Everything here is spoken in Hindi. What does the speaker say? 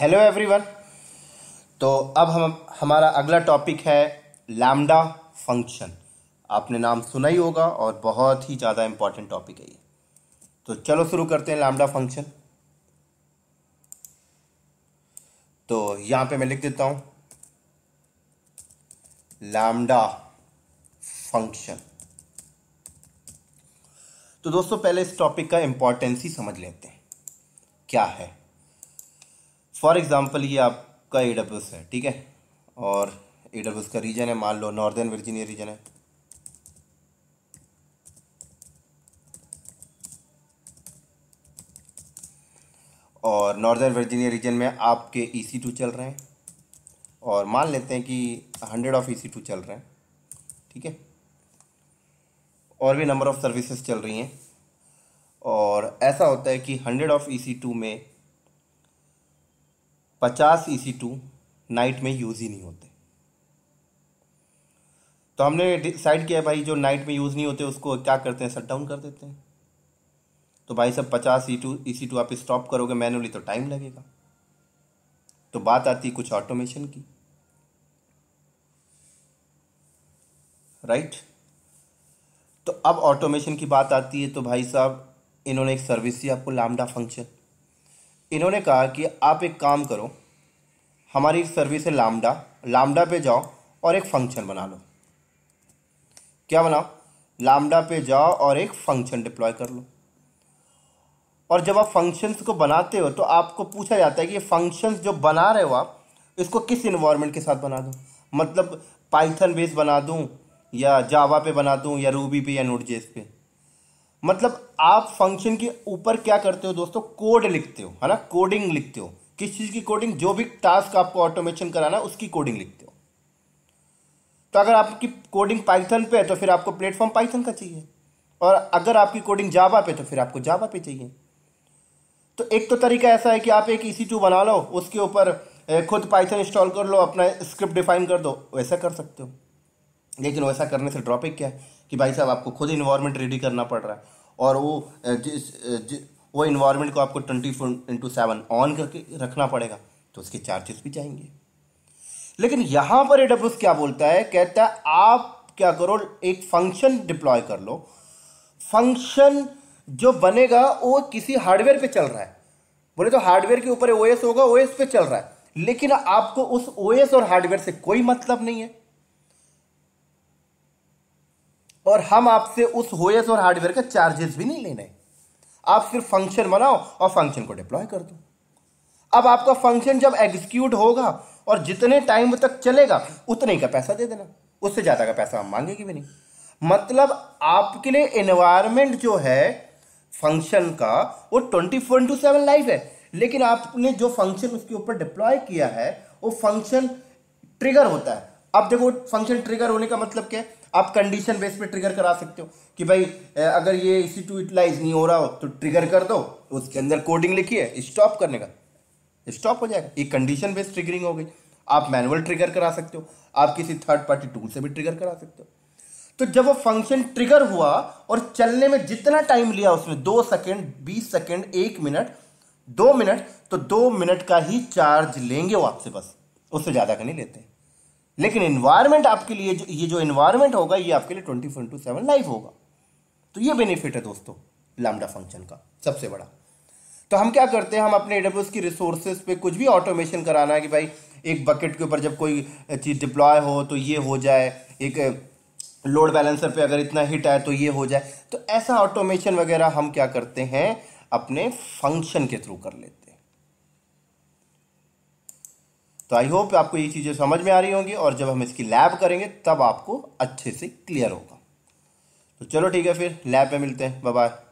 हेलो एवरीवन तो अब हम हमारा अगला टॉपिक है लैम्डा फंक्शन आपने नाम सुना ही होगा और बहुत ही ज़्यादा इम्पॉर्टेंट टॉपिक है ये तो चलो शुरू करते हैं लैम्डा फंक्शन तो यहाँ पे मैं लिख देता हूँ लैम्डा फंक्शन तो दोस्तों पहले इस टॉपिक का इम्पोर्टेंस ही समझ लेते हैं क्या है फॉर एग्ज़ाम्पल ये आपका ए है ठीक है और ए का रीजन है मान लो नॉर्दर्न वर्जीनिया रीजन है और नॉर्दर्न वर्जीनिया रीजन में आपके ई सी टू चल रहे हैं और मान लेते हैं कि hundred of E C two चल रहे हैं ठीक है और भी नंबर ऑफ़ सर्विसेज चल रही हैं और ऐसा होता है कि hundred of E C two में पचास ई सी टू नाइट में यूज़ ही नहीं होते तो हमने डिसाइड किया भाई जो नाइट में यूज़ नहीं होते उसको क्या करते हैं शट डाउन कर देते हैं तो भाई सब पचास E two E C two आप स्टॉप करोगे मैनुअली तो टाइम लगेगा तो बात आती है कुछ ऑटोमेशन की राइट तो अब ऑटोमेशन की बात आती है तो भाई साहब इन्होंने एक सर्विस दी आपको लामडा फंक्शन इन्होंने कहा कि आप एक काम करो हमारी सर्विस है लामडा लामडा पे जाओ और एक फंक्शन बना लो क्या बनाओ लामडा पे जाओ और एक फंक्शन डिप्लॉय कर लो और जब आप फंक्शंस को बनाते हो तो आपको पूछा जाता है कि ये फंक्शंस जो बना रहे हो आप इसको किस इन्वायरमेंट के साथ बना दूँ मतलब पाइथन बेस बना दूँ या जावा पे बना दूँ या रूबी पे या नोट जेस पे मतलब आप फंक्शन के ऊपर क्या करते हो दोस्तों कोड लिखते हो है ना कोडिंग लिखते हो किस चीज़ की कोडिंग जो भी टास्क आपको ऑटोमेशन कराना उसकी कोडिंग लिखते हो तो अगर आपकी कोडिंग पाइथन पे है तो फिर आपको प्लेटफॉर्म पाइथन का चाहिए और अगर आपकी कोडिंग जावा पे तो फिर आपको जावा पे चाहिए तो एक तो तरीका ऐसा है कि आप एक ई टू बना लो उसके ऊपर खुद पाइथन इंस्टॉल कर लो अपना स्क्रिप्ट डिफाइन कर दो वैसा कर सकते हो लेकिन वैसा करने से ड्रॉपिक क्या है कि भाई साहब आपको खुद इन्वायरमेंट रेडी करना पड़ रहा है और वो जिस जि, वो इन्वायरमेंट को आपको twenty four into seven on करके रखना पड़ेगा तो उसके चार्जेस भी जाएंगे लेकिन यहाँ पर ए क्या बोलता है कहता है आप क्या करो एक फंक्शन डिप्लॉय कर लो फंक्शन जो बनेगा वो किसी हार्डवेयर पे चल रहा है बोले तो हार्डवेयर के ऊपर ओएस होगा ओएस पे चल रहा है लेकिन आपको उस ओएस और हार्डवेयर से कोई मतलब नहीं है और हम आपसे उस ओएस और हार्डवेयर का चार्जेस भी नहीं लेने आप सिर्फ फंक्शन बनाओ और फंक्शन को डिप्लॉय कर दो अब आपका फंक्शन जब एग्जीक्यूट होगा और जितने टाइम तक चलेगा उतने का पैसा दे देना उससे ज़्यादा का पैसा हम मांगेंगे भी नहीं मतलब आपके लिए इन्वायरमेंट जो है फंक्शन का वो twenty four into seven life है लेकिन आपने जो फंक्शन उसके ऊपर डिप्लॉय किया है वो फंक्शन ट्रिगर होता है अब देखो फंक्शन ट्रिगर होने का मतलब क्या है आप कंडीशन बेस पे ट्रिगर करा सकते हो कि भाई अगर ये इसी टू यूटिलाइज नहीं हो रहा हो तो ट्रिगर कर दो उसके अंदर कोडिंग लिखी है स्टॉप करने का स्टॉप हो जाएगा ये कंडीशन बेस ट्रिगरिंग हो गई आप मैनुअल ट्रिगर करा सकते हो आप किसी थर्ड पार्टी टूल से भी ट्रिगर करा सकते हो तो जब वो फंक्शन ट्रिगर हुआ और चलने में जितना टाइम लिया उसने दो सेकेंड बीस सेकेंड एक मिनट दो मिनट तो दो मिनट का ही चार्ज लेंगे वो आपसे बस उससे ज़्यादा का नहीं लेते हैं लेकिन इन्वायरमेंट आपके लिए जो ये जो इन्वायरमेंट होगा ये आपके लिए twenty four into seven live होगा तो ये बेनिफिट है दोस्तों लामडा फंक्शन का सबसे बड़ा तो हम क्या करते हैं हम अपने ए की रिसोर्सेज पे कुछ भी ऑटोमेशन कराना है कि भाई एक बकेट के ऊपर जब कोई चीज़ डिप्लॉय हो तो ये हो जाए एक लोड बैलेंसर पे अगर इतना हिट आए तो ये हो जाए तो ऐसा ऑटोमेशन वगैरह हम क्या करते हैं अपने फंक्शन के थ्रू कर लेते हैं तो आई होप आपको ये चीज़ें समझ में आ रही होंगी और जब हम इसकी लैब करेंगे तब आपको अच्छे से क्लियर होगा तो चलो ठीक है फिर लैब में मिलते हैं बाय